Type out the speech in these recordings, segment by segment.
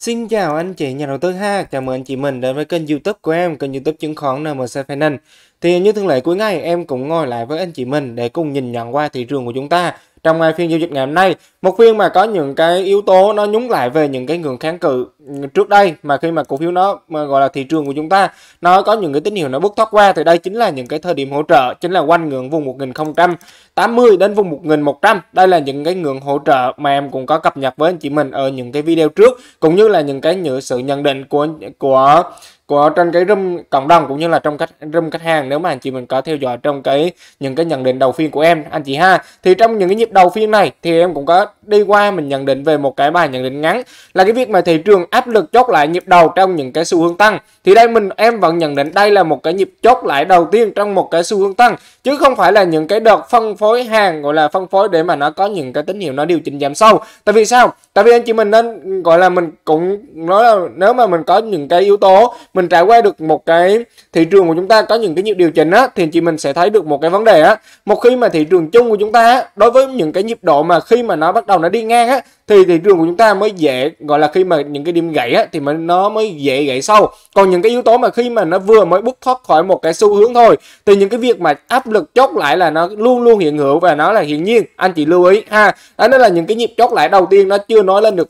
Xin chào anh chị nhà đầu tư ha, chào mừng anh chị mình đến với kênh youtube của em, kênh youtube chứng khoán NMC Finance Thì như thường lệ cuối ngày em cũng ngồi lại với anh chị mình để cùng nhìn nhận qua thị trường của chúng ta trong à, phiên giao dịch ngày hôm nay một phiên mà có những cái yếu tố nó nhúng lại về những cái ngưỡng kháng cự ừ, trước đây mà khi mà cổ phiếu nó mà gọi là thị trường của chúng ta nó có những cái tín hiệu nó bước thoát qua thì đây chính là những cái thời điểm hỗ trợ chính là quanh ngưỡng vùng 1080 đến vùng 1100 đây là những cái ngưỡng hỗ trợ mà em cũng có cập nhật với anh chị mình ở những cái video trước cũng như là những cái những sự nhận định của của của trên cái room cộng đồng cũng như là trong cách room khách hàng nếu mà anh chị mình có theo dõi trong cái những cái nhận định đầu phiên của em anh chị ha thì trong những cái nhịp đầu phiên này thì em cũng có đi qua mình nhận định về một cái bài nhận định ngắn là cái việc mà thị trường áp lực chốt lại nhịp đầu trong những cái xu hướng tăng thì đây mình em vẫn nhận định đây là một cái nhịp chốt lại đầu tiên trong một cái xu hướng tăng chứ không phải là những cái đợt phân phối hàng gọi là phân phối để mà nó có những cái tín hiệu nó điều chỉnh giảm sâu tại vì sao tại vì anh chị mình nên gọi là mình cũng nói là nếu mà mình có những cái yếu tố mình trải qua được một cái thị trường của chúng ta có những cái nhịp điều chỉnh á thì chị mình sẽ thấy được một cái vấn đề á một khi mà thị trường chung của chúng ta á, đối với những cái nhịp độ mà khi mà nó bắt đầu nó đi ngang á thì thị trường của chúng ta mới dễ gọi là khi mà những cái điểm gãy á, thì mà nó mới dễ gãy sâu còn những cái yếu tố mà khi mà nó vừa mới bứt thoát khỏi một cái xu hướng thôi thì những cái việc mà áp lực chốt lại là nó luôn luôn hiện hữu và nó là hiển nhiên anh chị lưu ý ha đó nên là những cái nhịp chốt lại đầu tiên nó chưa nói lên được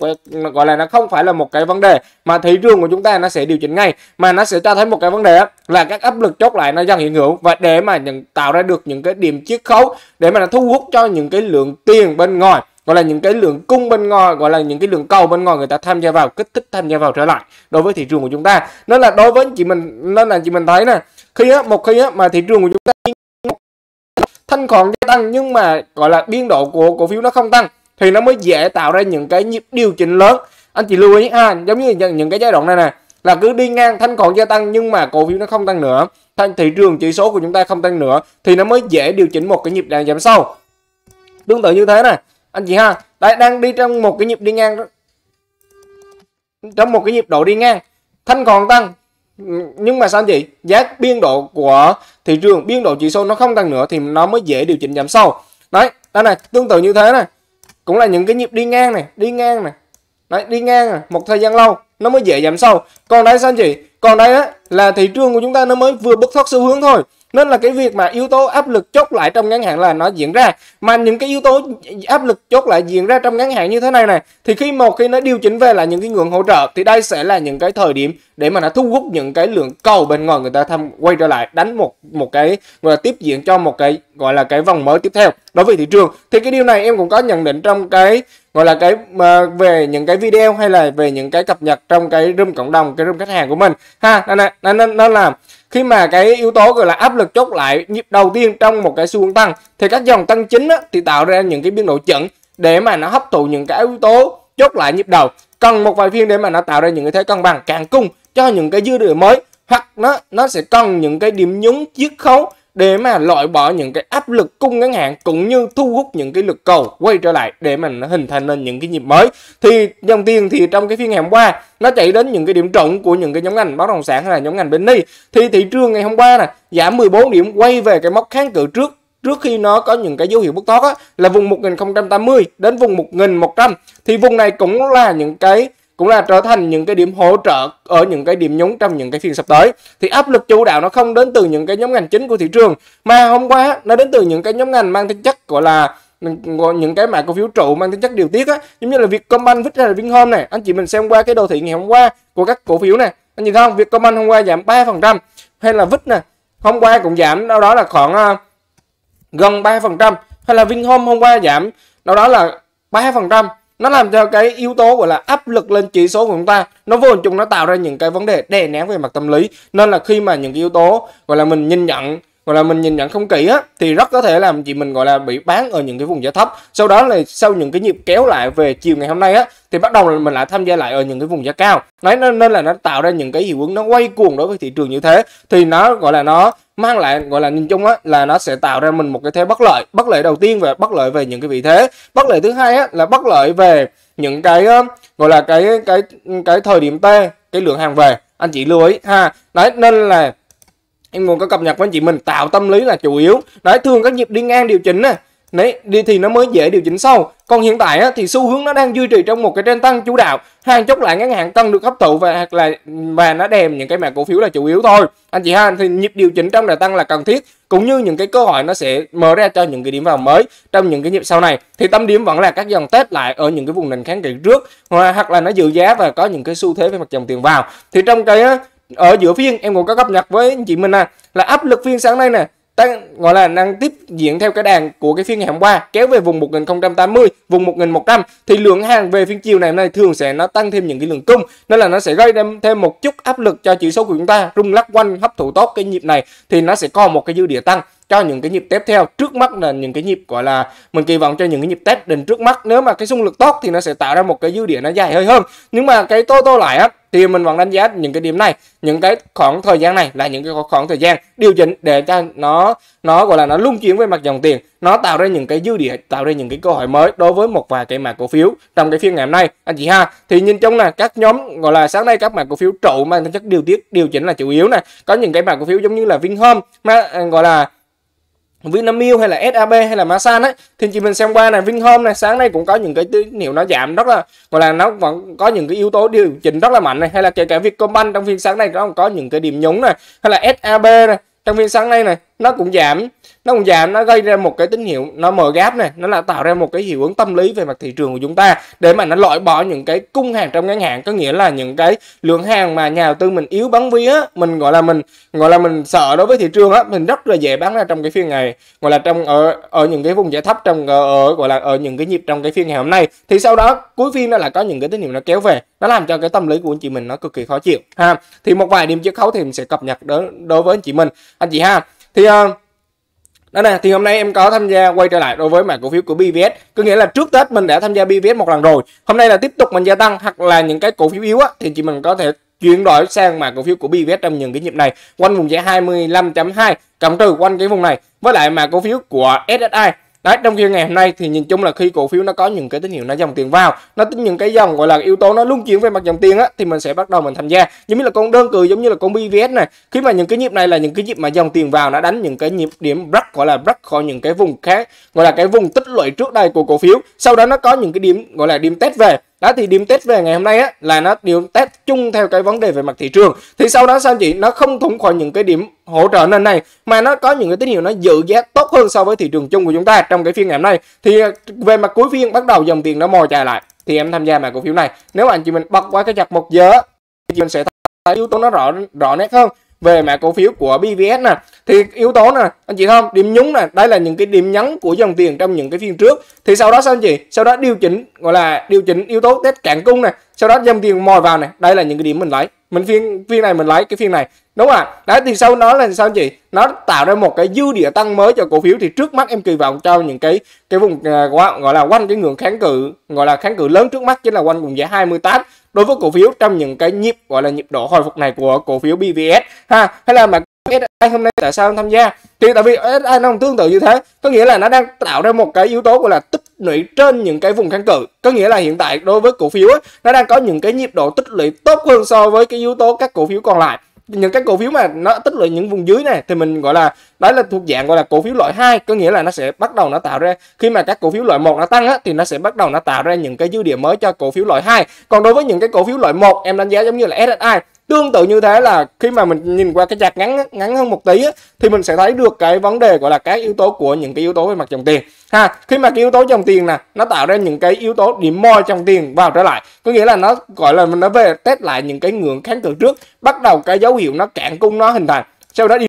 gọi là nó không phải là một cái vấn đề mà thị trường của chúng ta nó sẽ điều chỉnh ngay mà nó sẽ cho thấy một cái vấn đề là các áp lực chốt lại nó dần hiện hữu và để mà nhận, tạo ra được những cái điểm chiết khấu để mà nó thu hút cho những cái lượng tiền bên ngoài gọi là những cái lượng cung bên ngoài gọi là những cái lượng cầu bên ngoài người ta tham gia vào kích thích tham gia vào trở lại đối với thị trường của chúng ta nên là đối với chị mình nên là chị mình thấy nè khi á, một khi á, mà thị trường của chúng ta thanh khoản gia tăng nhưng mà gọi là biên độ của cổ phiếu nó không tăng thì nó mới dễ tạo ra những cái nhịp điều chỉnh lớn anh chị lưu ý ha giống như những cái giai đoạn này nè là cứ đi ngang thanh khoản gia tăng nhưng mà cổ phiếu nó không tăng nữa thanh thị trường chỉ số của chúng ta không tăng nữa thì nó mới dễ điều chỉnh một cái nhịp đàn giảm sâu tương tự như thế này anh chị ha đấy đang đi trong một cái nhịp đi ngang trong một cái nhịp độ đi ngang thanh còn tăng nhưng mà sao anh chị giá biên độ của thị trường biên độ chỉ số nó không tăng nữa thì nó mới dễ điều chỉnh giảm sâu đấy đây này tương tự như thế này cũng là những cái nhịp đi ngang này đi ngang này đấy đi ngang này, một thời gian lâu nó mới dễ giảm sâu còn đây sao anh chị còn đây á, là thị trường của chúng ta nó mới vừa bứt thoát xu hướng thôi nên là cái việc mà yếu tố áp lực chốt lại trong ngắn hạn là nó diễn ra mà những cái yếu tố áp lực chốt lại diễn ra trong ngắn hạn như thế này này thì khi một khi nó điều chỉnh về là những cái ngưỡng hỗ trợ thì đây sẽ là những cái thời điểm để mà nó thu hút những cái lượng cầu bên ngoài người ta tham quay trở lại đánh một một cái gọi là tiếp diễn cho một cái gọi là cái vòng mới tiếp theo đối với thị trường thì cái điều này em cũng có nhận định trong cái gọi là cái mà về những cái video hay là về những cái cập nhật trong cái room cộng đồng cái room khách hàng của mình ha nên là, nên, nên là khi mà cái yếu tố gọi là áp lực chốt lại nhịp đầu tiên trong một cái xu hướng tăng thì các dòng tăng chính á, thì tạo ra những cái biên độ chuẩn để mà nó hấp thụ những cái yếu tố chốt lại nhịp đầu cần một vài phiên để mà nó tạo ra những cái thế cân bằng càng cung cho những cái dư địa mới hoặc nó nó sẽ cần những cái điểm nhúng chiết khấu để mà loại bỏ những cái áp lực cung ngắn hạn cũng như thu hút những cái lực cầu quay trở lại để mà nó hình thành nên những cái nhịp mới thì dòng tiền thì trong cái phiên ngày hôm qua nó chạy đến những cái điểm trận của những cái nhóm ngành bất động sản hay là nhóm ngành Benny thì thị trường ngày hôm qua nè giảm 14 điểm quay về cái mốc kháng cự trước trước khi nó có những cái dấu hiệu bất thoát á, là vùng 1080 đến vùng 1100 thì vùng này cũng là những cái cũng là trở thành những cái điểm hỗ trợ ở những cái điểm nhúng trong những cái phiên sắp tới thì áp lực chủ đạo nó không đến từ những cái nhóm ngành chính của thị trường mà hôm qua nó đến từ những cái nhóm ngành mang tính chất gọi là ừ, những cái mã cổ phiếu trụ mang tính chất điều tiết á giống như là Vietcombank vứt ra là Vinhome này anh chị mình xem qua cái đồ thị ngày hôm qua của các cổ phiếu này anh nhìn thấy không Vietcombank hôm qua giảm 3% hay là vứt nè hôm qua cũng giảm đâu đó là khoảng uh, gần 3% hay là Vinhome hôm qua giảm đâu đó là 3% nó làm cho cái yếu tố gọi là áp lực lên chỉ số của chúng ta nó vô hình chung nó tạo ra những cái vấn đề đè nén về mặt tâm lý nên là khi mà những cái yếu tố gọi là mình nhìn nhận gọi là mình nhìn nhận không kỹ á thì rất có thể làm chị mình gọi là bị bán ở những cái vùng giá thấp sau đó là sau những cái nhịp kéo lại về chiều ngày hôm nay á thì bắt đầu là mình lại tham gia lại ở những cái vùng giá cao nói nên, nên là nó tạo ra những cái hiệu ứng nó quay cuồng đối với thị trường như thế thì nó gọi là nó mang lại gọi là nhìn chung á là nó sẽ tạo ra mình một cái thế bất lợi bất lợi đầu tiên về bất lợi về những cái vị thế bất lợi thứ hai á là bất lợi về những cái gọi là cái cái cái thời điểm t cái lượng hàng về anh chị lưu ý ha đấy nên là em muốn có cập nhật với anh chị mình tạo tâm lý là chủ yếu đấy thường các nhịp đi ngang điều chỉnh này Đấy, thì nó mới dễ điều chỉnh sâu. Còn hiện tại á, thì xu hướng nó đang duy trì trong một cái trend tăng chủ đạo. Hàng chốc lại ngắn hạn cần được hấp thụ và hoặc là và nó đem những cái mã cổ phiếu là chủ yếu thôi. Anh chị ha, thì nhịp điều chỉnh trong đà tăng là cần thiết cũng như những cái cơ hội nó sẽ mở ra cho những cái điểm vào mới trong những cái nhịp sau này. Thì tâm điểm vẫn là các dòng test lại ở những cái vùng nền kháng cự trước hoặc là nó dự giá và có những cái xu thế về mặt dòng tiền vào. Thì trong cái á, ở giữa phiên em cũng có cập nhật với anh chị mình à, là áp lực phiên sáng nay nè tăng gọi là năng tiếp diễn theo cái đàn của cái phiên ngày hôm qua kéo về vùng 1080 vùng 1100 thì lượng hàng về phiên chiều này hôm nay thường sẽ nó tăng thêm những cái lượng cung nên là nó sẽ gây thêm thêm một chút áp lực cho chỉ số của chúng ta rung lắc quanh hấp thụ tốt cái nhịp này thì nó sẽ có một cái dư địa tăng cho những cái nhịp tiếp theo trước mắt là những cái nhịp gọi là mình kỳ vọng cho những cái nhịp test đỉnh trước mắt nếu mà cái xung lực tốt thì nó sẽ tạo ra một cái dư địa nó dài hơi hơn nhưng mà cái tô tô lại á thì mình vẫn đánh giá những cái điểm này những cái khoảng thời gian này là những cái khoảng thời gian điều chỉnh để cho nó nó gọi là nó lung chuyển về mặt dòng tiền nó tạo ra những cái dư địa tạo ra những cái cơ hội mới đối với một vài cái mã cổ phiếu trong cái phiên ngày hôm nay anh chị ha thì nhìn chung là các nhóm gọi là sáng nay các mã cổ phiếu trụ mang tính chất điều tiết điều chỉnh là chủ yếu này có những cái mã cổ phiếu giống như là Vinhome mà gọi là Vinamilk hay là SAB hay là Masan ấy thì chị mình xem qua này Vinhome này sáng nay cũng có những cái tín hiệu nó giảm rất là gọi là nó vẫn có những cái yếu tố điều chỉnh rất là mạnh này hay là kể cả Vietcombank trong phiên sáng nay nó cũng có những cái điểm nhúng này hay là SAB này trong phiên sáng nay này nó cũng giảm nó cũng giảm nó gây ra một cái tín hiệu nó mở gáp này nó là tạo ra một cái hiệu ứng tâm lý về mặt thị trường của chúng ta để mà nó loại bỏ những cái cung hàng trong ngắn hạn có nghĩa là những cái lượng hàng mà nhà đầu tư mình yếu bán vía mình gọi là mình gọi là mình sợ đối với thị trường á mình rất là dễ bán ra trong cái phiên ngày gọi là trong ở ở những cái vùng giá thấp trong ở, ở gọi là ở những cái nhịp trong cái phiên ngày hôm nay thì sau đó cuối phiên nó là có những cái tín hiệu nó kéo về nó làm cho cái tâm lý của anh chị mình nó cực kỳ khó chịu ha thì một vài điểm chiết khấu thì mình sẽ cập nhật đối đối với anh chị mình anh chị ha thì uh, à, đó nè thì hôm nay em có tham gia quay trở lại đối với mã cổ phiếu của BVS có nghĩa là trước Tết mình đã tham gia BVS một lần rồi hôm nay là tiếp tục mình gia tăng hoặc là những cái cổ phiếu yếu á thì chị mình có thể chuyển đổi sang mã cổ phiếu của BVS trong những cái nhịp này quanh vùng giá 25.2 cộng trừ quanh cái vùng này với lại mã cổ phiếu của SSI Đấy, trong khi ngày hôm nay thì nhìn chung là khi cổ phiếu nó có những cái tín hiệu nó dòng tiền vào, nó tính những cái dòng gọi là yếu tố nó luôn chuyển về mặt dòng tiền á thì mình sẽ bắt đầu mình tham gia. Giống như là con đơn cử giống như là con BVS này. Khi mà những cái nhịp này là những cái nhịp mà dòng tiền vào nó đánh những cái nhịp điểm break gọi là break khỏi những cái vùng khác, gọi là cái vùng tích lũy trước đây của cổ phiếu. Sau đó nó có những cái điểm gọi là điểm test về đó thì điểm test về ngày hôm nay á là nó điểm test chung theo cái vấn đề về mặt thị trường thì sau đó sao chị nó không thủng khỏi những cái điểm hỗ trợ nền này mà nó có những cái tín hiệu nó dự giá tốt hơn so với thị trường chung của chúng ta trong cái phiên ngày hôm nay thì à, về mặt cuối phiên bắt đầu dòng tiền nó mò chạy lại thì em tham gia mã cổ phiếu này nếu anh chị mình bật qua cái chặt một giờ thì chị mình sẽ thấy yếu tố nó rõ rõ nét hơn về mã cổ phiếu của BVS nè thì yếu tố nè anh chị không điểm nhúng nè đây là những cái điểm nhấn của dòng tiền trong những cái phiên trước thì sau đó sao anh chị sau đó điều chỉnh gọi là điều chỉnh yếu tố test cạn cung này sau đó dòng tiền mồi vào này đây là những cái điểm mình lấy mình phiên phiên này mình lấy cái phiên này đúng không đấy thì sau đó là sao anh chị nó tạo ra một cái dư địa tăng mới cho cổ phiếu thì trước mắt em kỳ vọng cho những cái cái vùng uh, gọi là quanh cái ngưỡng kháng cự gọi là kháng cự lớn trước mắt chính là quanh vùng giá 28 đối với cổ phiếu trong những cái nhịp gọi là nhịp độ hồi phục này của cổ phiếu BVS ha hay là mà SI hôm nay tại sao không tham gia thì tại vì SI nó không tương tự như thế có nghĩa là nó đang tạo ra một cái yếu tố gọi là tích lũy trên những cái vùng kháng cự có nghĩa là hiện tại đối với cổ phiếu ấy, nó đang có những cái nhịp độ tích lũy tốt hơn so với cái yếu tố các cổ phiếu còn lại những cái cổ phiếu mà nó tích lũy những vùng dưới này thì mình gọi là đấy là thuộc dạng gọi là cổ phiếu loại 2 có nghĩa là nó sẽ bắt đầu nó tạo ra khi mà các cổ phiếu loại 1 nó tăng á, thì nó sẽ bắt đầu nó tạo ra những cái dư địa mới cho cổ phiếu loại 2 còn đối với những cái cổ phiếu loại 1 em đánh giá giống như là SSI Tương tự như thế là khi mà mình nhìn qua cái chart ngắn ngắn hơn một tí á, thì mình sẽ thấy được cái vấn đề gọi là các yếu tố của những cái yếu tố về mặt dòng tiền. Ha, khi mà cái yếu tố dòng tiền nè, nó tạo ra những cái yếu tố điểm moi trong tiền vào trở lại. Có nghĩa là nó gọi là mình nó về test lại những cái ngưỡng kháng cự trước, bắt đầu cái dấu hiệu nó cạn cung nó hình thành sau đó đi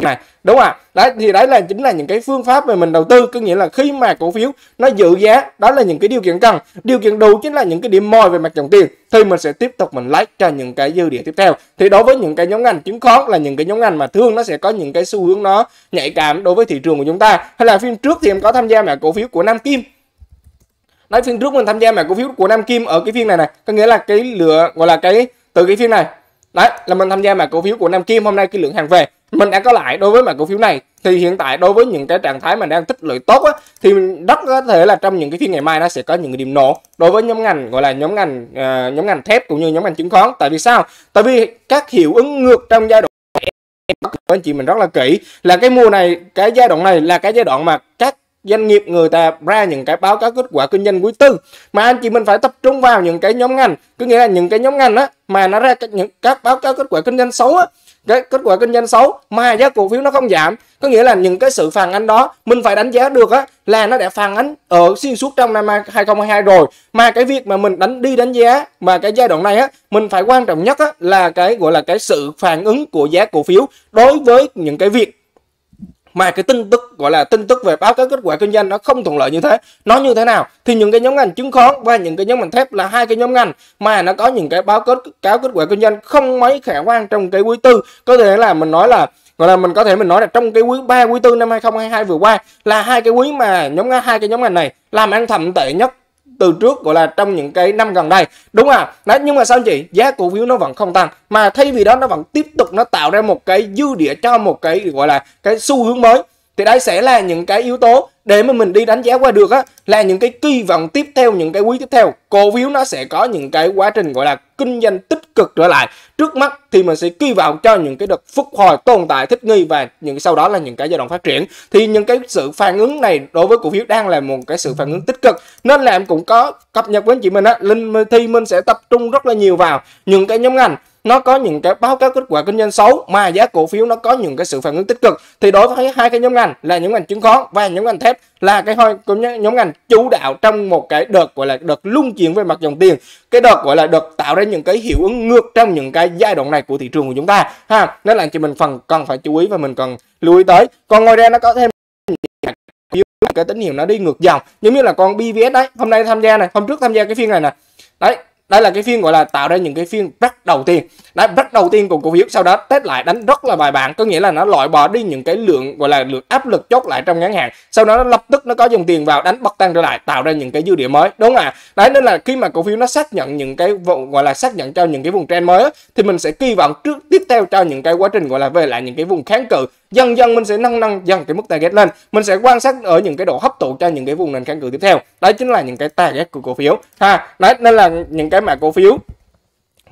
này đúng không ạ đấy thì đấy là chính là những cái phương pháp mà mình đầu tư có nghĩa là khi mà cổ phiếu nó giữ giá đó là những cái điều kiện cần điều kiện đủ chính là những cái điểm mồi về mặt dòng tiền thì mình sẽ tiếp tục mình lấy cho những cái dư địa tiếp theo thì đối với những cái nhóm ngành chứng khoán là những cái nhóm ngành mà thường nó sẽ có những cái xu hướng nó nhạy cảm đối với thị trường của chúng ta hay là phiên trước thì em có tham gia mã cổ phiếu của nam kim nói phiên trước mình tham gia mã cổ phiếu của nam kim ở cái phiên này này có nghĩa là cái lựa gọi là cái từ cái phiên này đấy là mình tham gia mã cổ phiếu của nam kim hôm nay cái lượng hàng về mình đã có lại đối với mã cổ phiếu này thì hiện tại đối với những cái trạng thái mà đang tích lũy tốt á, thì rất có thể là trong những cái phiên ngày mai nó sẽ có những cái điểm nổ đối với nhóm ngành gọi là nhóm ngành uh, nhóm ngành thép cũng như nhóm ngành chứng khoán tại vì sao tại vì các hiệu ứng ngược trong giai đoạn anh chị mình rất là kỹ là cái mùa này cái giai đoạn này là cái giai đoạn mà các doanh nghiệp người ta ra những cái báo cáo kết quả kinh doanh quý tư mà anh chị mình phải tập trung vào những cái nhóm ngành cứ nghĩa là những cái nhóm ngành á mà nó ra các những các báo cáo kết quả kinh doanh xấu á cái kết quả kinh doanh xấu mà giá cổ phiếu nó không giảm có nghĩa là những cái sự phản ánh đó mình phải đánh giá được á là nó đã phản ánh ở xuyên suốt trong năm 2022 rồi mà cái việc mà mình đánh đi đánh giá mà cái giai đoạn này á mình phải quan trọng nhất á là cái gọi là cái sự phản ứng của giá cổ phiếu đối với những cái việc mà cái tin tức gọi là tin tức về báo cáo kết quả kinh doanh nó không thuận lợi như thế nó như thế nào thì những cái nhóm ngành chứng khoán và những cái nhóm ngành thép là hai cái nhóm ngành mà nó có những cái báo kết cáo kết quả kinh doanh không mấy khả quan trong cái quý tư có thể là mình nói là gọi là mình có thể mình nói là trong cái quý 3 quý tư năm 2022 vừa qua là hai cái quý mà nhóm hai cái nhóm ngành này làm ăn thậm tệ nhất từ trước gọi là trong những cái năm gần đây đúng à đấy nhưng mà sao anh chị giá cổ phiếu nó vẫn không tăng mà thay vì đó nó vẫn tiếp tục nó tạo ra một cái dư địa cho một cái gọi là cái xu hướng mới thì đấy sẽ là những cái yếu tố để mà mình đi đánh giá qua được á là những cái kỳ vọng tiếp theo những cái quý tiếp theo cổ phiếu nó sẽ có những cái quá trình gọi là kinh doanh tích cực trở lại trước mắt thì mình sẽ kỳ vọng cho những cái đợt phục hồi tồn tại thích nghi và những sau đó là những cái giai đoạn phát triển thì những cái sự phản ứng này đối với cổ phiếu đang là một cái sự phản ứng tích cực nên là em cũng có cập nhật với chị mình á linh thì mình sẽ tập trung rất là nhiều vào những cái nhóm ngành nó có những cái báo cáo kết quả kinh doanh xấu mà giá cổ phiếu nó có những cái sự phản ứng tích cực thì đối với hai cái nhóm ngành là những ngành chứng khoán và những ngành thép là cái hơi cũng nhóm ngành chủ đạo trong một cái đợt gọi là đợt lung chuyển về mặt dòng tiền cái đợt gọi là đợt tạo ra những cái hiệu ứng ngược trong những cái giai đoạn này của thị trường của chúng ta ha nên là chị mình phần cần phải chú ý và mình cần lưu ý tới còn ngoài ra nó có thêm cái tín hiệu nó đi ngược dòng giống như là con BVS đấy hôm nay tham gia này hôm trước tham gia cái phiên này nè đấy đây là cái phiên gọi là tạo ra những cái phiên rất đầu tiên đấy rất đầu tiên của cổ phiếu sau đó test lại đánh rất là bài bản có nghĩa là nó loại bỏ đi những cái lượng gọi là lượng áp lực chốt lại trong ngắn hạn sau đó nó lập tức nó có dòng tiền vào đánh bật tăng trở lại tạo ra những cái dư địa mới đúng không ạ? đấy nên là khi mà cổ phiếu nó xác nhận những cái gọi là xác nhận cho những cái vùng trend mới thì mình sẽ kỳ vọng trước tiếp theo cho những cái quá trình gọi là về lại những cái vùng kháng cự dần dần mình sẽ nâng nâng dần cái mức target lên mình sẽ quan sát ở những cái độ hấp thụ cho những cái vùng nền kháng cự tiếp theo đấy chính là những cái target của cổ phiếu ha đấy nên là những cái mã cổ phiếu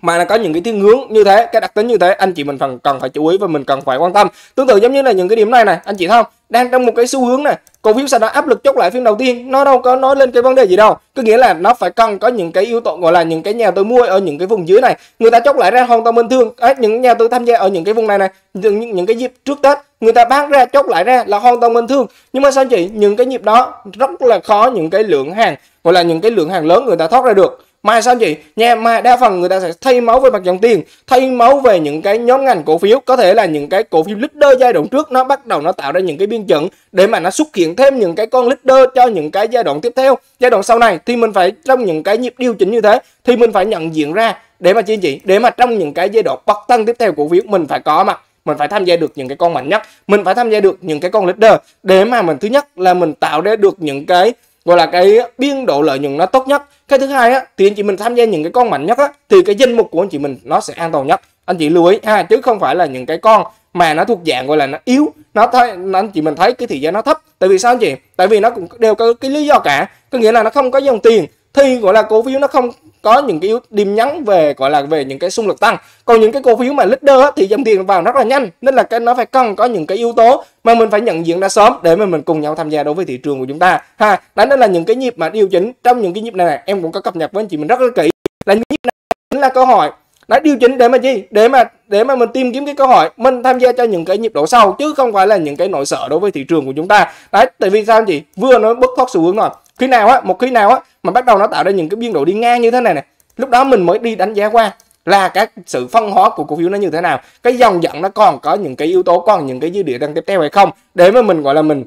mà nó có những cái thiên hướng như thế cái đặc tính như thế anh chị mình cần cần phải chú ý và mình cần phải quan tâm tương tự giống như là những cái điểm này này anh chị thấy không đang trong một cái xu hướng này cổ phiếu sẽ đã áp lực chốt lại phiên đầu tiên nó đâu có nói lên cái vấn đề gì đâu có nghĩa là nó phải cần có những cái yếu tố gọi là những cái nhà tôi mua ở những cái vùng dưới này người ta chốt lại ra hoàn toàn bình thường à, những nhà tôi tham gia ở những cái vùng này này những, những cái dịp trước tết người ta bán ra chốt lại ra là hoàn toàn bình thường nhưng mà sao chị những cái nhịp đó rất là khó những cái lượng hàng gọi là những cái lượng hàng lớn người ta thoát ra được mà sao chị nha mà đa phần người ta sẽ thay máu về mặt dòng tiền thay máu về những cái nhóm ngành cổ phiếu có thể là những cái cổ phiếu leader giai đoạn trước nó bắt đầu nó tạo ra những cái biên chuẩn để mà nó xuất hiện thêm những cái con leader cho những cái giai đoạn tiếp theo giai đoạn sau này thì mình phải trong những cái nhịp điều chỉnh như thế thì mình phải nhận diện ra để mà chị chị để mà trong những cái giai đoạn bật tăng tiếp theo cổ phiếu mình phải có mặt mình phải tham gia được những cái con mạnh nhất mình phải tham gia được những cái con leader để mà mình thứ nhất là mình tạo ra được những cái gọi là cái biên độ lợi nhuận nó tốt nhất cái thứ hai á thì anh chị mình tham gia những cái con mạnh nhất á thì cái danh mục của anh chị mình nó sẽ an toàn nhất anh chị lưu ý ha chứ không phải là những cái con mà nó thuộc dạng gọi là nó yếu nó thấy nó, anh chị mình thấy cái thị giá nó thấp tại vì sao anh chị tại vì nó cũng đều có cái lý do cả có nghĩa là nó không có dòng tiền thì gọi là cổ phiếu nó không có những cái yếu điểm nhắn về gọi là về những cái xung lực tăng còn những cái cổ phiếu mà leader thì dòng tiền vào rất là nhanh nên là cái nó phải cần có những cái yếu tố mà mình phải nhận diện ra sớm để mà mình cùng nhau tham gia đối với thị trường của chúng ta ha đó nên là những cái nhịp mà điều chỉnh trong những cái nhịp này, này em cũng có cập nhật với anh chị mình rất là kỹ là những nhịp này chính là câu hỏi nó điều chỉnh để mà gì để mà để mà mình tìm kiếm cái cơ hội mình tham gia cho những cái nhịp độ sau chứ không phải là những cái nỗi sợ đối với thị trường của chúng ta đấy tại vì sao anh chị vừa nó bất thoát xu hướng rồi khi nào á một khi nào á mà bắt đầu nó tạo ra những cái biên độ đi ngang như thế này này lúc đó mình mới đi đánh giá qua là các sự phân hóa của cổ phiếu nó như thế nào cái dòng dẫn nó còn có những cái yếu tố còn những cái dư địa đang tiếp theo hay không để mà mình gọi là mình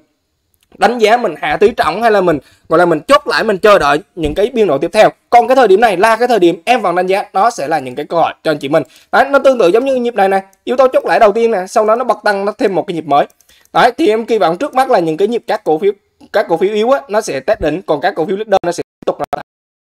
đánh giá mình hạ tỷ trọng hay là mình gọi là mình chốt lại mình chờ đợi những cái biên độ tiếp theo còn cái thời điểm này là cái thời điểm em vào đánh giá nó sẽ là những cái câu hỏi cho anh chị mình đấy nó tương tự giống như nhịp này này yếu tố chốt lại đầu tiên nè sau đó nó bật tăng nó thêm một cái nhịp mới đấy thì em kỳ vọng trước mắt là những cái nhịp các cổ phiếu các cổ phiếu yếu á, nó sẽ test đỉnh còn các cổ phiếu leader nó sẽ tiếp tục là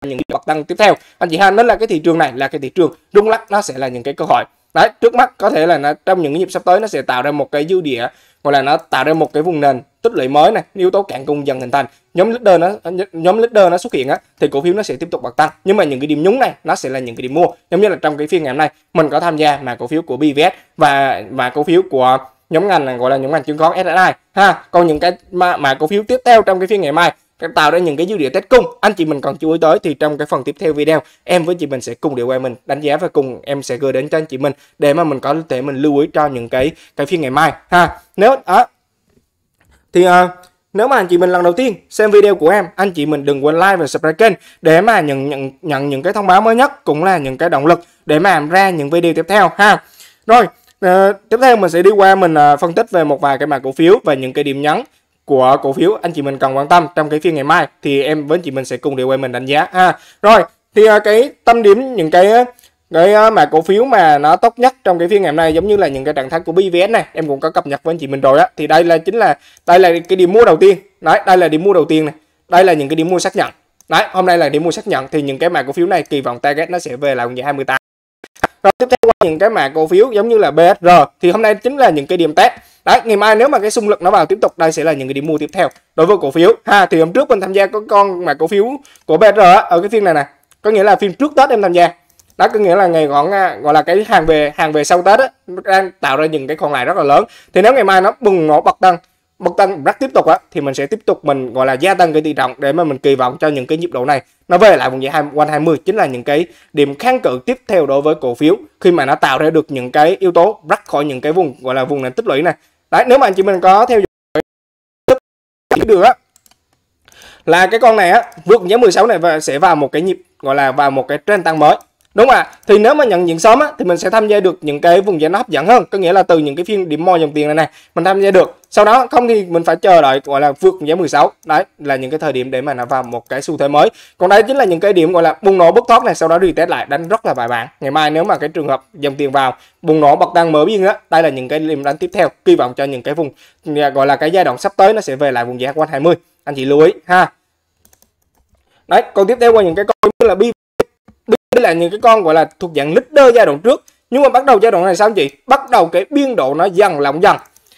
những bậc tăng tiếp theo anh chị ha nó là cái thị trường này là cái thị trường rung lắc nó sẽ là những cái cơ hội đấy trước mắt có thể là nó trong những nhịp sắp tới nó sẽ tạo ra một cái dư địa gọi là nó tạo ra một cái vùng nền tích lũy mới này yếu tố cạn cung dần hình thành nhóm leader nó nhóm leader nó xuất hiện á thì cổ phiếu nó sẽ tiếp tục bật tăng nhưng mà những cái điểm nhúng này nó sẽ là những cái điểm mua giống như là trong cái phiên ngày hôm nay mình có tham gia mà cổ phiếu của BVS và và cổ phiếu của nhóm ngành là gọi là nhóm ngành chứng khoán SSI ha còn những cái mà, mà cổ phiếu tiếp theo trong cái phiên ngày mai tạo ra những cái dữ liệu test cung anh chị mình còn chú ý tới thì trong cái phần tiếp theo video em với chị mình sẽ cùng điều qua mình đánh giá và cùng em sẽ gửi đến cho anh chị mình để mà mình có thể mình lưu ý cho những cái cái phiên ngày mai ha nếu đó thì uh, nếu mà anh chị mình lần đầu tiên xem video của em, anh chị mình đừng quên like và subscribe kênh để mà nhận nhận nhận những cái thông báo mới nhất cũng là những cái động lực để mà làm ra những video tiếp theo ha. Rồi, À, tiếp theo mình sẽ đi qua mình à, phân tích về một vài cái mã cổ phiếu và những cái điểm nhấn của cổ phiếu anh chị mình cần quan tâm trong cái phiên ngày mai thì em với anh chị mình sẽ cùng đi qua mình đánh giá ha. À, rồi, thì à, cái tâm điểm những cái à, cái mà cổ phiếu mà nó tốt nhất trong cái phiên ngày hôm nay giống như là những cái trạng thái của BVS này em cũng có cập nhật với anh chị mình rồi á thì đây là chính là đây là cái điểm mua đầu tiên đấy đây là điểm mua đầu tiên này đây là những cái điểm mua xác nhận đấy hôm nay là điểm mua xác nhận thì những cái mã cổ phiếu này kỳ vọng target nó sẽ về là 28 rồi tiếp theo qua những cái mã cổ phiếu giống như là BSR thì hôm nay chính là những cái điểm test đấy ngày mai nếu mà cái xung lực nó vào tiếp tục đây sẽ là những cái điểm mua tiếp theo đối với cổ phiếu ha thì hôm trước mình tham gia có con mã cổ phiếu của BSR ở cái phiên này nè có nghĩa là phiên trước Tết em tham gia đó có nghĩa là ngày gọn à, gọi là cái hàng về hàng về sau tết á đang tạo ra những cái còn lại rất là lớn thì nếu ngày mai nó bùng nổ bật tăng bật tăng rất tiếp tục á thì mình sẽ tiếp tục mình gọi là gia tăng cái tỷ trọng để mà mình kỳ vọng cho những cái nhịp độ này nó về lại vùng dãy quanh 20 chính là những cái điểm kháng cự tiếp theo đối với cổ phiếu khi mà nó tạo ra được những cái yếu tố rách khỏi những cái vùng gọi là vùng nền tích lũy này đấy nếu mà anh chị mình có theo dõi được á là cái con này á vượt giá 16 này và sẽ vào một cái nhịp gọi là vào một cái trend tăng mới Đúng không ạ. Thì nếu mà nhận diện sớm á thì mình sẽ tham gia được những cái vùng giá nó hấp dẫn hơn, có nghĩa là từ những cái phiên điểm môi dòng tiền này này, mình tham gia được. Sau đó không thì mình phải chờ đợi gọi là vượt giá 16. Đấy là những cái thời điểm để mà nó vào một cái xu thế mới. Còn đây chính là những cái điểm gọi là bùng nổ bứt thoát này, sau đó retest lại đánh rất là bài bản. Ngày mai nếu mà cái trường hợp dòng tiền vào bùng nổ bật tăng mở biên á, đây là những cái điểm đánh tiếp theo, kỳ vọng cho những cái vùng gọi là cái giai đoạn sắp tới nó sẽ về lại vùng giá quanh 20. Anh chị lưu ý ha. Đấy, còn tiếp theo qua những cái câu là bi là những cái con gọi là thuộc dạng leader giai đoạn trước nhưng mà bắt đầu giai đoạn này sao chị bắt đầu cái biên độ nó dần lỏng dần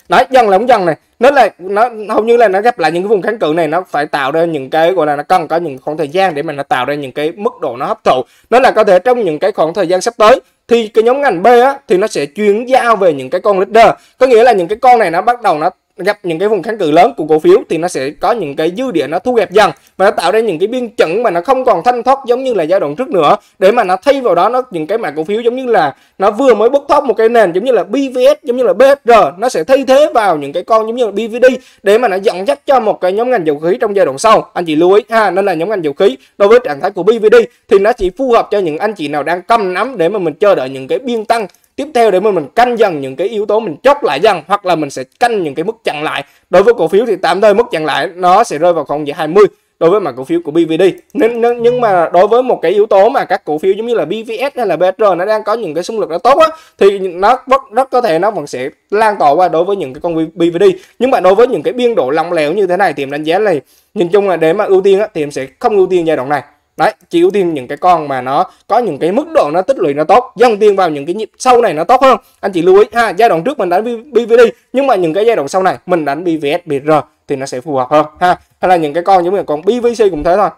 nó dần lỏng dần này nó là nó hầu như là nó gặp lại những cái vùng kháng cự này nó phải tạo ra những cái gọi là nó cần có những khoảng thời gian để mà nó tạo ra những cái mức độ nó hấp thụ nó là có thể trong những cái khoảng thời gian sắp tới thì cái nhóm ngành B á thì nó sẽ chuyển giao về những cái con leader có nghĩa là những cái con này nó bắt đầu nó gặp những cái vùng kháng cự lớn của cổ phiếu thì nó sẽ có những cái dư địa nó thu hẹp dần và nó tạo ra những cái biên chững mà nó không còn thanh thoát giống như là giai đoạn trước nữa để mà nó thay vào đó nó những cái mã cổ phiếu giống như là nó vừa mới bốc thoát một cái nền giống như là BVS giống như là BSR nó sẽ thay thế vào những cái con giống như là BVD để mà nó dẫn dắt cho một cái nhóm ngành dầu khí trong giai đoạn sau anh chị lưu ý ha nên là nhóm ngành dầu khí đối với trạng thái của BVD thì nó chỉ phù hợp cho những anh chị nào đang cầm nắm để mà mình chờ đợi những cái biên tăng tiếp theo để mà mình canh dần những cái yếu tố mình chốt lại dần hoặc là mình sẽ canh những cái mức chặn lại đối với cổ phiếu thì tạm thời mức chặn lại nó sẽ rơi vào khoảng giữa 20 đối với mặt cổ phiếu của BVD nên nhưng mà đối với một cái yếu tố mà các cổ phiếu giống như là BVS hay là BR nó đang có những cái xung lực nó tốt á thì nó rất rất có thể nó vẫn sẽ lan tỏa qua đối với những cái con BVD nhưng mà đối với những cái biên độ lỏng lẻo như thế này thì em đánh giá này nhìn chung là để mà ưu tiên á, thì em sẽ không ưu tiên giai đoạn này đấy chỉ ưu tiên những cái con mà nó có những cái mức độ nó tích lũy nó tốt dần tiền vào những cái nhịp sau này nó tốt hơn anh chị lưu ý ha giai đoạn trước mình đánh BVD nhưng mà những cái giai đoạn sau này mình đánh BVS BR thì nó sẽ phù hợp hơn ha hay là những cái con giống như con BVC cũng thế thôi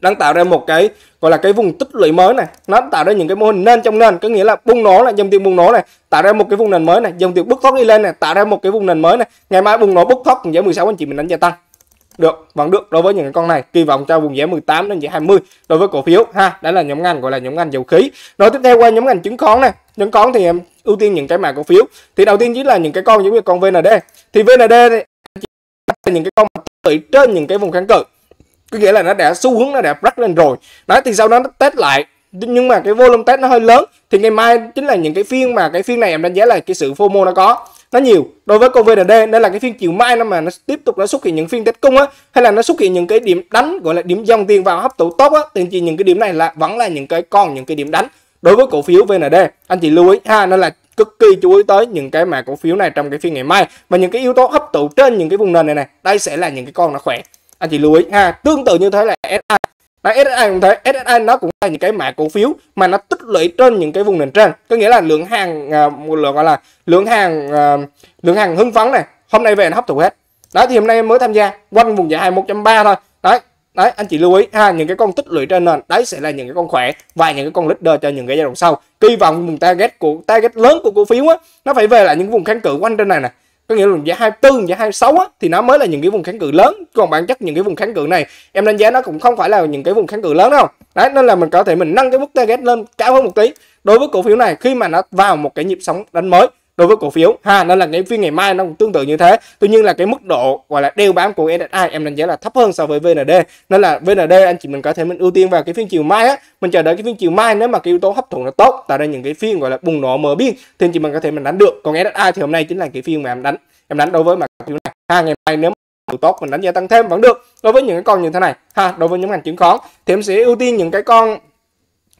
đang tạo ra một cái gọi là cái vùng tích lũy mới này nó tạo ra những cái mô hình nền trong nền có nghĩa là bung nổ là dòng tiền bung nổ này tạo ra một cái vùng nền mới này dòng tiền bứt thoát đi lên này tạo ra một cái vùng nền mới này ngày mai bung nổ bứt thoát cùng giá 16 anh chị mình đánh gia tăng được vẫn được đối với những con này kỳ vọng cho vùng giá 18 đến giá 20 đối với cổ phiếu ha đó là nhóm ngành gọi là nhóm ngành dầu khí nói tiếp theo qua nhóm ngành chứng khoán này chứng khoán thì em ưu tiên những cái mã cổ phiếu thì đầu tiên chính là những cái con giống như con VND thì VND là những cái con tự trên những cái vùng kháng cự có nghĩa là nó đã xu hướng nó đã break lên rồi đó thì sau đó nó test lại nhưng mà cái volume test nó hơi lớn thì ngày mai chính là những cái phiên mà cái phiên này em đánh giá là cái sự FOMO nó có nó nhiều đối với con VND nên là cái phiên chiều mai nó mà nó tiếp tục nó xuất hiện những phiên tấn cung á hay là nó xuất hiện những cái điểm đánh gọi là điểm dòng tiền vào hấp thụ tốt á thì chỉ những cái điểm này là vẫn là những cái con những cái điểm đánh đối với cổ phiếu VND anh chị lưu ý ha nên là cực kỳ chú ý tới những cái mà cổ phiếu này trong cái phiên ngày mai và những cái yếu tố hấp thụ trên những cái vùng nền này này đây sẽ là những cái con nó khỏe anh chị lưu ý ha tương tự như thế là SI Đấy, SSI cũng thế, SSI nó cũng là những cái mã cổ phiếu mà nó tích lũy trên những cái vùng nền trên. Có nghĩa là lượng hàng à, một lượng gọi là lượng hàng à, lượng hàng hưng phấn này, hôm nay về nó hấp thụ hết. Đó thì hôm nay em mới tham gia quanh vùng giá 21.3 thôi. Đấy, đấy anh chị lưu ý ha những cái con tích lũy trên nền đấy sẽ là những cái con khỏe và những cái con leader cho những cái giai đoạn sau kỳ vọng vùng target của target lớn của cổ phiếu á nó phải về lại những vùng kháng cự quanh trên này nè có nghĩa là giá 24, giá 26 á, thì nó mới là những cái vùng kháng cự lớn còn bản chất những cái vùng kháng cự này em đánh giá nó cũng không phải là những cái vùng kháng cự lớn đâu đấy nên là mình có thể mình nâng cái mức target lên cao hơn một tí đối với cổ phiếu này khi mà nó vào một cái nhịp sóng đánh mới đối với cổ phiếu ha nên là cái phiên ngày mai nó cũng tương tự như thế tuy nhiên là cái mức độ gọi là đeo bám của SSI em đánh giá là thấp hơn so với VND nên là VND anh chị mình có thể mình ưu tiên vào cái phiên chiều mai á mình chờ đợi cái phiên chiều mai nếu mà cái yếu tố hấp thụ nó tốt tạo ra những cái phiên gọi là bùng nổ mở biên thì anh chị mình có thể mình đánh được còn SSI thì hôm nay chính là cái phiên mà em đánh em đánh đối với mặt phiếu này ha ngày mai nếu mà tốt mình đánh giá tăng thêm vẫn được đối với những cái con như thế này ha đối với những ngành chứng khoán thì em sẽ ưu tiên những cái con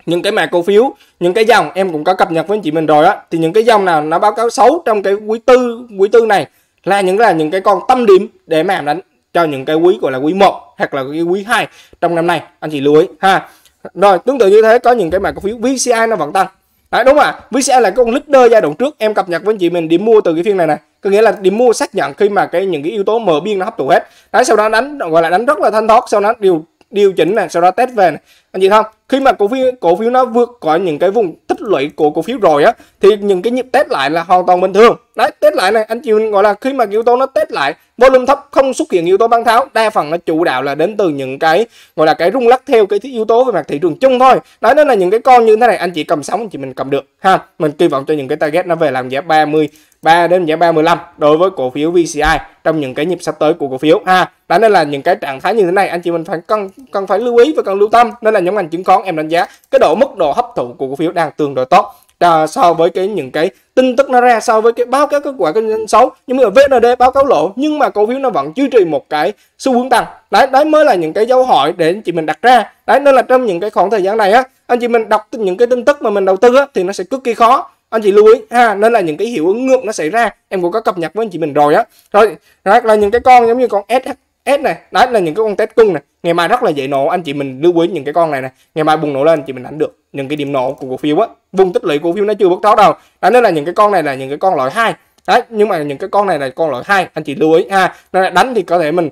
những cái mã cổ phiếu những cái dòng em cũng có cập nhật với anh chị mình rồi á thì những cái dòng nào nó báo cáo xấu trong cái quý tư quý tư này là những là những cái con tâm điểm để mà đánh cho những cái quý gọi là quý 1 hoặc là cái quý 2 trong năm nay anh chị lưu ý ha rồi tương tự như thế có những cái mã cổ phiếu VCI nó vẫn tăng Đấy, đúng ạ? VCI là cái con leader giai đoạn trước em cập nhật với anh chị mình điểm mua từ cái phiên này này có nghĩa là điểm mua xác nhận khi mà cái những cái yếu tố mở biên nó hấp thụ hết đấy sau đó đánh gọi là đánh rất là thanh thoát sau đó điều điều chỉnh này sau đó test về này anh chị không khi mà cổ phiếu cổ phiếu nó vượt qua những cái vùng tích lũy của cổ phiếu rồi á thì những cái nhịp test lại là hoàn toàn bình thường đấy test lại này anh chị gọi là khi mà yếu tố nó test lại volume thấp không xuất hiện yếu tố bán tháo đa phần nó chủ đạo là đến từ những cái gọi là cái rung lắc theo cái yếu tố về mặt thị trường chung thôi đó nên là những cái con như thế này anh chị cầm sóng anh chị mình cầm được ha mình kỳ vọng cho những cái target nó về làm giá 30 3 đến giá 35 đối với cổ phiếu VCI trong những cái nhịp sắp tới của cổ phiếu ha đó nên là những cái trạng thái như thế này anh chị mình phải cần cần phải lưu ý và cần lưu tâm nên là nhóm ngành chứng khoán em đánh giá cái độ mức độ hấp thụ của cổ phiếu đang tương đối tốt à, so với cái những cái tin tức nó ra so với cái báo cáo kết quả kinh doanh xấu nhưng mà VND báo cáo lộ nhưng mà cổ phiếu nó vẫn duy trì một cái xu hướng tăng đấy đấy mới là những cái dấu hỏi để anh chị mình đặt ra đấy nên là trong những cái khoảng thời gian này á anh chị mình đọc những cái tin tức mà mình đầu tư á, thì nó sẽ cực kỳ khó anh chị lưu ý ha nên là những cái hiệu ứng ngược nó xảy ra em cũng có cập nhật với anh chị mình rồi á rồi là những cái con giống như con SH S này đấy là những cái con test cung này ngày mai rất là dễ nổ anh chị mình lưu ý những cái con này này ngày mai bùng nổ lên chị mình đánh được những cái điểm nổ của cổ phiếu á vùng tích lũy cổ phiếu nó chưa bước phá đâu đó nên là những cái con này là những cái con loại hai đấy nhưng mà những cái con này là con loại hai anh chị lưu ý ha à, đánh thì có thể mình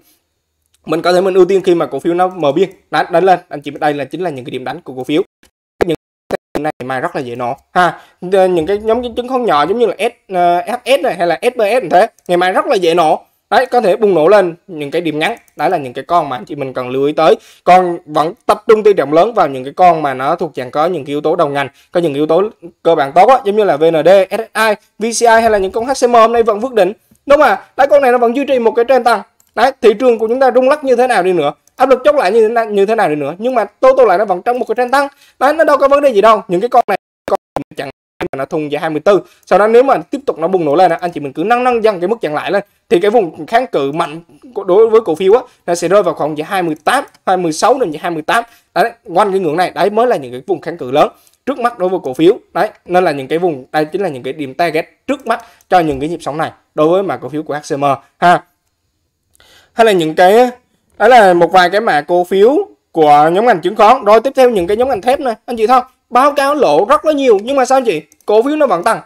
mình có thể mình ưu tiên khi mà cổ phiếu nó mở biên đánh, đánh lên anh chị đây là chính là những cái điểm đánh của cổ phiếu những cái này mà rất là dễ nổ ha những cái nhóm chứng khoán nhỏ giống như là S, uh, ờ, FS này hay là SBS thế ngày mai rất là dễ nổ đấy có thể bùng nổ lên những cái điểm ngắn đấy là những cái con mà anh chị mình cần lưu ý tới còn vẫn tập trung tiêu điểm lớn vào những cái con mà nó thuộc dạng có những cái yếu tố đầu ngành có những yếu tố cơ bản tốt á, giống như là VND, SSI, VCI hay là những con HCM hôm nay vẫn vượt đỉnh đúng không ạ đấy con này nó vẫn duy trì một cái trend tăng đấy thị trường của chúng ta rung lắc như thế nào đi nữa áp lực chốc lại như thế nào, như thế nào đi nữa nhưng mà tô tô lại nó vẫn trong một cái trend tăng đấy nó đâu có vấn đề gì đâu những cái con này con chẳng mà nó thùng về 24 sau đó nếu mà tiếp tục nó bùng nổ lên anh chị mình cứ nâng nâng dần cái mức chặn lại lên thì cái vùng kháng cự mạnh đối với cổ phiếu á nó sẽ rơi vào khoảng giữa 28, 26 đến 28. Đấy, quanh cái ngưỡng này đấy mới là những cái vùng kháng cự lớn trước mắt đối với cổ phiếu. Đấy, nên là những cái vùng đây chính là những cái điểm target trước mắt cho những cái nhịp sóng này đối với mã cổ phiếu của HCM ha. Hay là những cái đó là một vài cái mã cổ phiếu của nhóm ngành chứng khoán. Rồi tiếp theo những cái nhóm ngành thép này, anh chị thôi. Báo cáo lỗ rất là nhiều nhưng mà sao anh chị? Cổ phiếu nó vẫn tăng.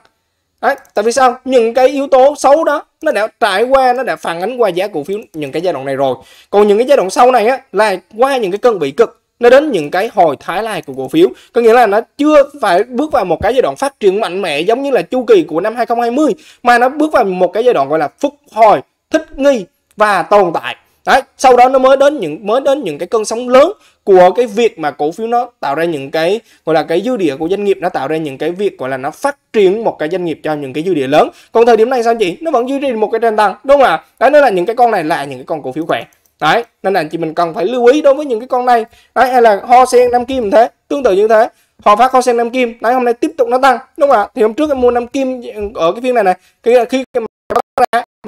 Đấy, tại vì sao? Những cái yếu tố xấu đó nó đã trải qua nó đã phản ánh qua giá cổ phiếu những cái giai đoạn này rồi còn những cái giai đoạn sau này á là qua những cái cơn bị cực nó đến những cái hồi thái lai của cổ phiếu có nghĩa là nó chưa phải bước vào một cái giai đoạn phát triển mạnh mẽ giống như là chu kỳ của năm 2020 mà nó bước vào một cái giai đoạn gọi là phục hồi thích nghi và tồn tại Đấy, sau đó nó mới đến những mới đến những cái cơn sóng lớn của cái việc mà cổ phiếu nó tạo ra những cái gọi là cái dư địa của doanh nghiệp nó tạo ra những cái việc gọi là nó phát triển một cái doanh nghiệp cho những cái dư địa lớn còn thời điểm này sao chị nó vẫn duy trì một cái trend tăng đúng không ạ đó nên là những cái con này là những cái con cổ phiếu khỏe đấy nên là chị mình cần phải lưu ý đối với những cái con này đấy hay là ho sen nam kim thế tương tự như thế Hòa Phát Hoa Sen Nam Kim đấy hôm nay tiếp tục nó tăng đúng không ạ thì hôm trước em mua Nam Kim ở cái phiên này này khi khi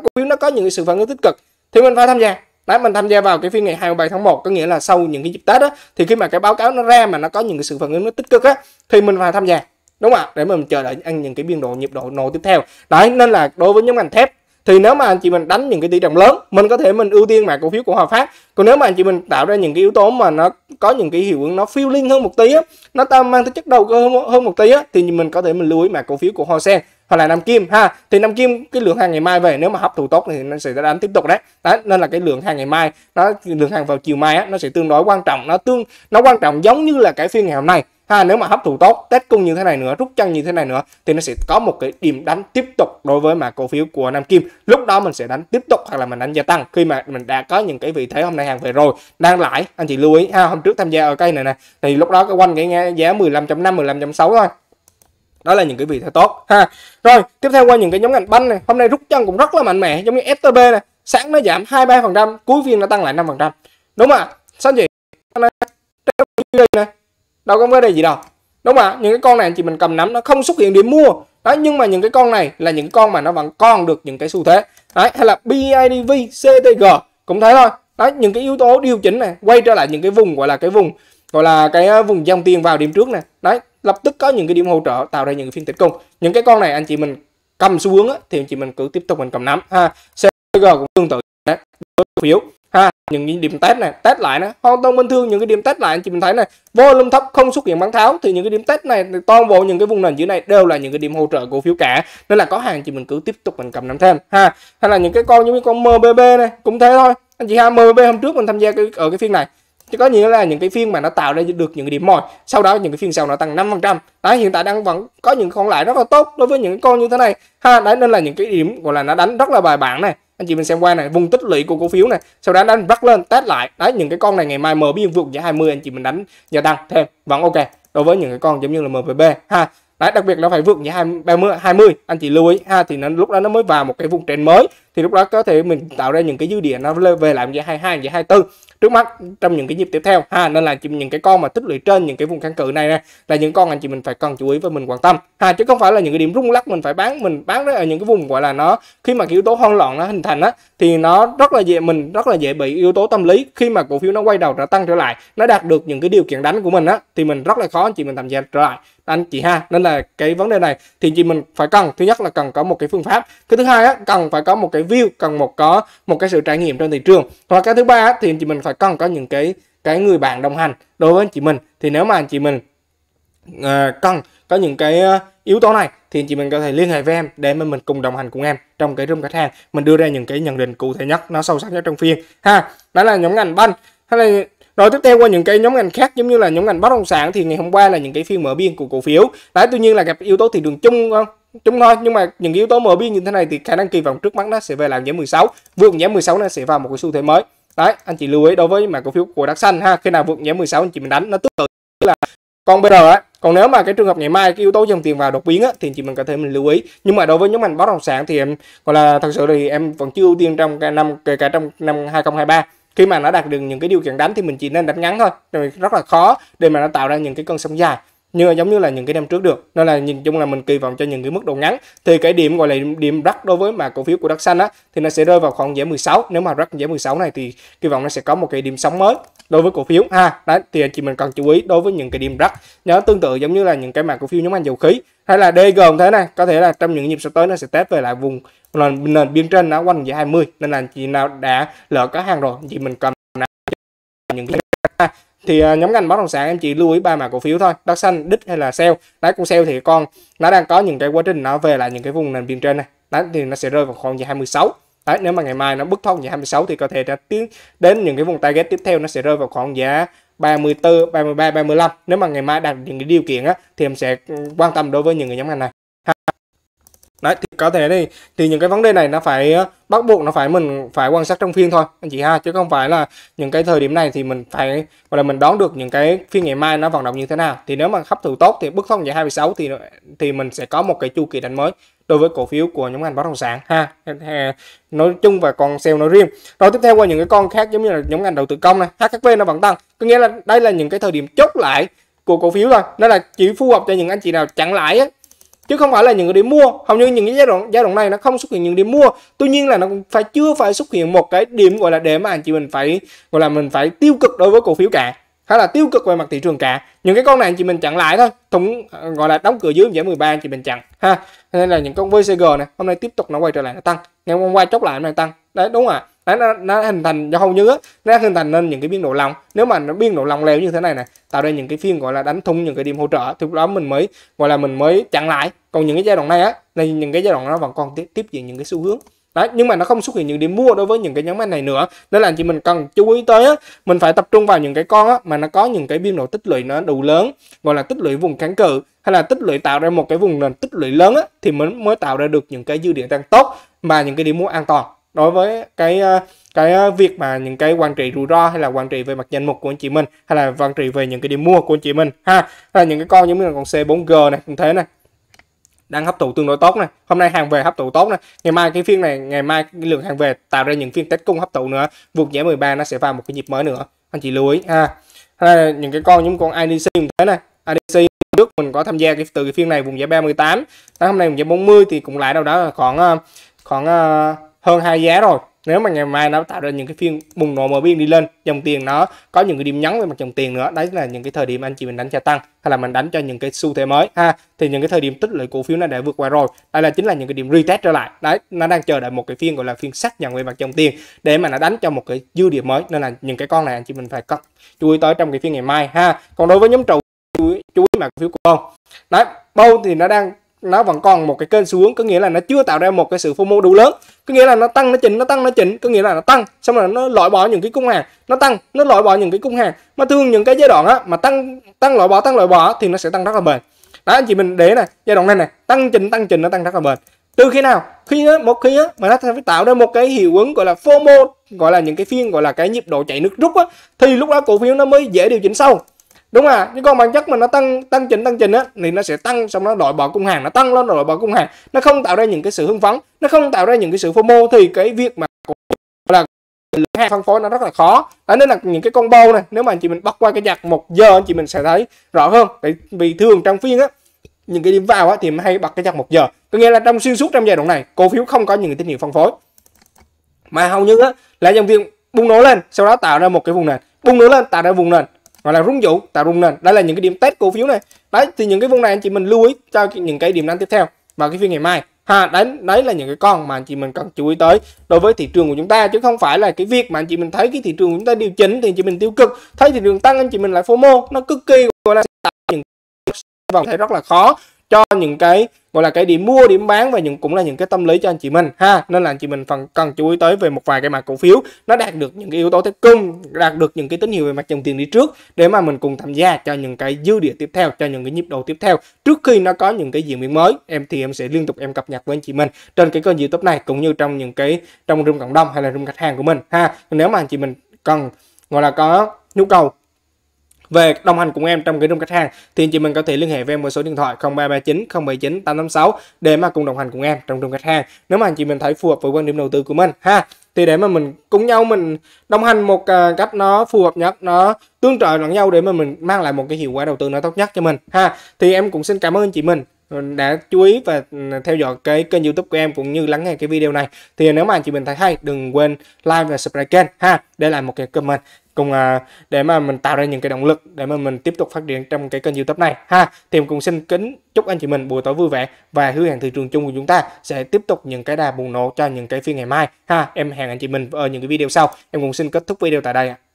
cổ phiếu nó có những sự phản ứng tích cực thì mình phải tham gia Đấy, mình tham gia vào cái phiên ngày 27 tháng 1 có nghĩa là sau những cái dịp Tết á thì khi mà cái báo cáo nó ra mà nó có những cái sự phản ứng nó tích cực á thì mình phải tham gia đúng không ạ để mình chờ đợi ăn những cái biên độ nhịp độ nổ tiếp theo đấy nên là đối với nhóm ngành thép thì nếu mà anh chị mình đánh những cái tỷ trọng lớn mình có thể mình ưu tiên mã cổ phiếu của Hòa Phát còn nếu mà anh chị mình tạo ra những cái yếu tố mà nó có những cái hiệu ứng nó phiêu linh hơn một tí á nó ta mang tính chất đầu cơ hơn, hơn một tí á thì mình có thể mình lưu ý mã cổ phiếu của Hoa Sen hoặc là Nam Kim ha thì Nam Kim cái lượng hàng ngày mai về nếu mà hấp thụ tốt thì nó sẽ đánh tiếp tục đấy đấy nên là cái lượng hàng ngày mai nó lượng hàng vào chiều mai á, nó sẽ tương đối quan trọng nó tương nó quan trọng giống như là cái phiên ngày hôm nay ha nếu mà hấp thụ tốt test cung như thế này nữa rút chân như thế này nữa thì nó sẽ có một cái điểm đánh tiếp tục đối với mà cổ phiếu của Nam Kim lúc đó mình sẽ đánh tiếp tục hoặc là mình đánh gia tăng khi mà mình đã có những cái vị thế hôm nay hàng về rồi đang lãi anh chị lưu ý ha hôm trước tham gia ở cây này nè thì lúc đó cái quanh cái giá 15.5 15.6 thôi đó là những cái vị thế tốt ha rồi tiếp theo qua những cái nhóm ngành banh này hôm nay rút chân cũng rất là mạnh mẽ giống như STB này sáng nó giảm hai ba phần trăm cuối phiên nó tăng lại 5 phần trăm đúng không ạ sao chị này đâu có vấn đề gì đâu đúng không ạ những cái con này chị mình cầm nắm nó không xuất hiện điểm mua đó nhưng mà những cái con này là những con mà nó vẫn còn được những cái xu thế đấy hay là BIDV CTG cũng thấy thôi đấy những cái yếu tố điều chỉnh này quay trở lại những cái vùng gọi là cái vùng gọi là cái ờ, vùng dòng tiền vào điểm trước này đấy lập tức có những cái điểm hỗ trợ tạo ra những phiên tấn công những cái con này anh chị mình cầm xuống á, thì anh chị mình cứ tiếp tục mình cầm nắm ha CG cũng tương tự đấy phiếu ha những cái điểm test này test lại nó hoàn toàn bình thường những cái điểm test lại anh chị mình thấy này volume thấp không xuất hiện bán tháo thì những cái điểm test này toàn bộ những cái vùng nền dưới này đều là những cái điểm hỗ trợ cổ phiếu cả nên là có hàng chị mình cứ tiếp tục mình cầm nắm thêm ha hay là những cái con giống như con MBB này cũng thế thôi anh chị ha MBB hôm trước mình tham gia cái, ở cái phiên này chứ có nghĩa là những cái phiên mà nó tạo ra được những cái điểm mồi sau đó những cái phiên sau nó tăng 5% đấy hiện tại đang vẫn có những con lại rất là tốt đối với những con như thế này ha đấy nên là những cái điểm gọi là nó đánh rất là bài bản này anh chị mình xem qua này vùng tích lũy của cổ phiếu này sau đó đánh bắt lên test lại đấy những cái con này ngày mai mở biên vượt giá 20 anh chị mình đánh gia tăng thêm vẫn ok đối với những cái con giống như là MVB ha Đấy, đặc biệt nó phải vượt giá 20, 30, 20 anh chị lưu ý ha thì nó lúc đó nó mới vào một cái vùng trên mới thì lúc đó có thể mình tạo ra những cái dư địa nó về làm giá 22 giá 24 trước mắt trong những cái nhịp tiếp theo ha nên là những cái con mà tích lũy trên những cái vùng kháng cự này nè là những con anh chị mình phải cần chú ý và mình quan tâm ha chứ không phải là những cái điểm rung lắc mình phải bán mình bán ở những cái vùng gọi là nó khi mà cái yếu tố hoang loạn nó hình thành á thì nó rất là dễ mình rất là dễ bị yếu tố tâm lý khi mà cổ phiếu nó quay đầu trở tăng trở lại nó đạt được những cái điều kiện đánh của mình á thì mình rất là khó anh chị mình tham gia trở lại anh chị ha nên là cái vấn đề này thì chị mình phải cần thứ nhất là cần có một cái phương pháp cái thứ hai á cần phải có một cái view cần một có một cái sự trải nghiệm trên thị trường và cái thứ ba thì anh chị mình phải cần có những cái cái người bạn đồng hành đối với anh chị mình thì nếu mà anh chị mình uh, cần có những cái à, yếu tố này thì anh chị mình có thể liên hệ với em để mà mình cùng đồng hành cùng em trong cái room khách hàng mình đưa ra những cái nhận định cụ thể nhất nó sâu sắc nhất trong phiên ha đó là nhóm ngành banh hay là rồi tiếp theo qua những cái nhóm ngành khác giống như là nhóm ngành bất động sản thì ngày hôm qua là những cái phiên mở biên của cổ phiếu đấy tuy nhiên là gặp yếu tố thị trường chung không chúng thôi, nhưng mà những yếu tố mở biên như thế này thì khả năng kỳ vọng trước mắt nó sẽ về làm giảm 16, vượt giảm 16 nó sẽ vào một cái xu thế mới. Đấy, anh chị lưu ý đối với mà cổ phiếu của Đắc Xanh ha, khi nào vượt giảm 16 anh chị mình đánh nó tức là còn bây giờ á. Còn nếu mà cái trường hợp ngày mai cái yếu tố dòng tiền vào đột biến á, thì anh chị mình có thể mình lưu ý. Nhưng mà đối với nhóm ngành bất động sản thì em gọi là thật sự thì em vẫn chưa ưu tiên trong cái năm kể cả trong năm 2023 khi mà nó đạt được những cái điều kiện đánh thì mình chỉ nên đánh ngắn thôi rất là khó để mà nó tạo ra những cái cơn sóng dài như giống như là những cái năm trước được nên là nhìn chung là mình kỳ vọng cho những cái mức độ ngắn thì cái điểm gọi là điểm rắc đối với mà cổ phiếu của đất xanh á thì nó sẽ rơi vào khoảng giải 16 nếu mà rắc giải 16 này thì kỳ vọng nó sẽ có một cái điểm sóng mới đối với cổ phiếu ha đấy thì anh chị mình cần chú ý đối với những cái điểm rắc nhớ tương tự giống như là những cái mà cổ phiếu nhóm ngành dầu khí hay là DG thế này có thể là trong những nhịp sắp tới nó sẽ test về lại vùng nền biên trên nó quanh giải 20 nên là chị nào đã lỡ cá hàng rồi chị mình cần thì à, nhóm ngành bất động sản em chỉ lưu ý ba mã cổ phiếu thôi đất xanh đích hay là sale đấy con sale thì con nó đang có những cái quá trình nó về lại những cái vùng nền biên trên này đấy thì nó sẽ rơi vào khoảng gì 26 đấy nếu mà ngày mai nó bứt thông giá 26 thì có thể đã tiến đến những cái vùng target tiếp theo nó sẽ rơi vào khoảng giá 34 33 35 nếu mà ngày mai đạt những cái điều kiện á thì em sẽ ừ, quan tâm đối với những cái nhóm ngành này đấy thì có thể thì thì những cái vấn đề này nó phải ờ, bắt buộc nó phải mình phải quan sát trong phiên thôi anh chị ha chứ không phải là những cái thời điểm này thì mình phải gọi là mình đón được những cái phiên ngày mai nó vận động như thế nào thì nếu mà hấp thụ tốt thì bước thông giải 26 thì thì mình sẽ có một cái chu kỳ đánh mới đối với cổ phiếu của nhóm ngành bất động sản ha nói chung và còn sale nói riêng rồi tiếp theo qua những cái con khác giống như là nhóm ngành đầu tư công này HKV nó vẫn tăng có nghĩa là đây là những cái thời điểm chốt lại của cổ phiếu thôi nó là chỉ phù hợp cho những anh chị nào chặn lãi ấy, chứ không phải là những người đi mua hầu như những cái giai đoạn giai đoạn này nó không xuất hiện những điểm mua tuy nhiên là nó cũng phải chưa phải xuất hiện một cái điểm gọi là để mà anh chị mình phải gọi là mình phải tiêu cực đối với cổ phiếu cả hay là tiêu cực về mặt thị trường cả những cái con này anh chị mình chặn lại thôi cũng gọi là đóng cửa dưới giảm 13 anh chị mình chặn ha nên là những con VCG này hôm nay tiếp tục nó quay trở lại nó tăng ngày hôm qua chốt lại nó tăng đấy đúng không ạ đấy nó, nó hình thành do hầu như á nó hình thành nên những cái biên độ lòng nếu mà nó biên độ lòng leo như thế này này tạo ra những cái phiên gọi là đánh thung những cái điểm hỗ trợ thì đó mình mới gọi là mình mới chặn lại còn những cái giai đoạn này á là những cái giai đoạn nó vẫn còn tiếp, tiếp diễn những cái xu hướng Đấy, nhưng mà nó không xuất hiện những điểm mua đối với những cái nhóm ngành này nữa nên là chị mình cần chú ý tới á, mình phải tập trung vào những cái con á, mà nó có những cái biên độ tích lũy nó đủ lớn gọi là tích lũy vùng kháng cự hay là tích lũy tạo ra một cái vùng nền tích lũy lớn á, thì mới mới tạo ra được những cái dư địa tăng tốt mà những cái điểm mua an toàn đối với cái ờ, cái ờ, việc mà những cái quản trị rủi ro hay là quản trị về mặt danh mục của anh chị mình hay là quản trị về những cái điểm mua của anh chị mình ha hay là những cái con giống như là con C4G này cũng thế này đang hấp thụ tương đối tốt này hôm nay hàng về hấp thụ tốt này ngày mai cái phiên này ngày mai cái lượng hàng về tạo ra những phiên test cung hấp thụ nữa vượt giá 13 nó sẽ vào một cái nhịp mới nữa anh chị lưu ý ha hay là những cái con giống con IDC cũng thế này IDC trước mình có tham gia cái từ cái phiên này vùng giá 38 tới hôm nay vùng giá 40 thì cũng lại đâu đó là khoảng ờ, khoảng hơn hai giá rồi nếu mà ngày mai nó tạo ra những cái phiên bùng nổ mở biên đi lên dòng tiền nó có những cái điểm nhấn về mặt dòng tiền nữa đấy là những cái thời điểm anh chị mình đánh cho tăng hay là mình đánh cho những cái xu thế mới ha thì những cái thời điểm tích lũy cổ phiếu nó đã vượt qua rồi đây là chính là những cái điểm retest trở lại đấy nó đang chờ đợi một cái phiên gọi là phiên xác nhận về mặt dòng tiền để mà nó đánh cho một cái dư địa mới nên là những cái con này anh chị mình phải cất chú ý tới trong cái phiên ngày mai ha còn đối với nhóm trụ chú ý, chú cổ phiếu của bông đấy bông thì nó đang nó vẫn còn một cái kênh xuống có nghĩa là nó chưa tạo ra một cái sự FOMO đủ lớn có nghĩa là nó tăng nó chỉnh nó tăng nó chỉnh có nghĩa là nó tăng xong rồi nó loại bỏ những cái cung hàng nó tăng nó loại bỏ những cái cung hàng mà thường những cái giai đoạn á mà tăng tăng loại bỏ tăng loại bỏ thì nó sẽ tăng rất là bền đó anh chị mình để này giai đoạn này này tăng chỉnh tăng chỉnh nó tăng rất là bền từ khi nào khi á, một khi á, mà nó sẽ tạo ra một cái hiệu ứng gọi là FOMO gọi là những cái phiên gọi là cái nhịp độ chạy nước rút á, thì lúc đó cổ phiếu nó mới dễ điều chỉnh sâu đúng à nhưng còn bản chất mà nó tăng tăng chỉnh tăng chỉnh á thì nó sẽ tăng xong nó loại bỏ cung hàng nó tăng lên loại bỏ cung hàng nó không tạo ra những cái sự hưng phấn nó không tạo ra những cái sự phô mô thì cái việc mà là lượng hàng phân phối nó rất là khó đó nên là những cái combo này nếu mà anh chị mình bắt qua cái giặc một giờ anh chị mình sẽ thấy rõ hơn tại vì thường trong phiên á những cái điểm vào á, thì hay bật cái giặc một giờ có nghĩa là trong xuyên suốt trong giai đoạn này cổ phiếu không có những tín hiệu phân phối mà hầu như á, là dòng phiên bung nổ lên sau đó tạo ra một cái vùng nền bung nổ lên tạo ra vùng nền gọi là rung dụ tạo rung nền đây là những cái điểm test cổ phiếu này đấy thì những cái vùng này anh chị mình lưu ý cho những cái điểm năng tiếp theo vào cái phiên ngày mai ha đấy đấy là những cái con mà anh chị mình cần chú ý tới đối với thị trường của chúng ta chứ không phải là cái việc mà anh chị mình thấy cái thị trường của chúng ta điều chỉnh thì anh chị mình tiêu cực thấy thị trường tăng anh chị mình lại phô mô nó cực kỳ gọi là những vòng thấy rất là khó cho những cái gọi là cái điểm mua điểm bán và những cũng là những cái tâm lý cho anh chị mình ha nên là anh chị mình phần cần chú ý tới về một vài cái mặt cổ phiếu nó đạt được những cái yếu tố tích cung đạt được những cái tín hiệu về mặt dòng tiền đi trước để mà mình cùng tham gia cho những cái dư địa tiếp theo cho những cái nhịp đầu tiếp theo trước khi nó có những cái diễn biến mới em thì em sẽ liên tục em cập nhật với anh chị mình trên cái kênh youtube này cũng như trong những cái trong room cộng đồng hay là room khách hàng của mình ha nếu mà anh chị mình cần gọi là có nhu cầu về đồng hành cùng em trong cái room khách hàng thì anh chị mình có thể liên hệ với em với số điện thoại 0339 079 886 để mà cùng đồng hành cùng em trong room khách hàng nếu mà anh chị mình thấy phù hợp với quan điểm đầu tư của mình ha thì để mà mình cùng nhau mình đồng hành một à, cách nó phù hợp nhất nó tương trợ lẫn nhau để mà mình mang lại một cái hiệu quả đầu tư nó tốt nhất cho mình ha thì em cũng xin cảm ơn anh chị mình ừ, đã chú ý và ừ, theo dõi cái kênh youtube của em cũng như lắng nghe cái video này thì nếu mà anh chị mình thấy hay đừng quên like và subscribe kênh ha để lại một cái comment cùng à, để mà mình tạo ra những cái động lực để mà mình tiếp tục phát triển trong cái kênh youtube này ha thì mình cũng xin kính chúc anh chị mình buổi tối vui vẻ và hứa hẹn thị trường chung của chúng ta sẽ tiếp tục những cái đà bùng nổ cho những cái phiên ngày mai ha em hẹn anh chị mình ở những cái video sau em cũng xin kết thúc video tại đây ạ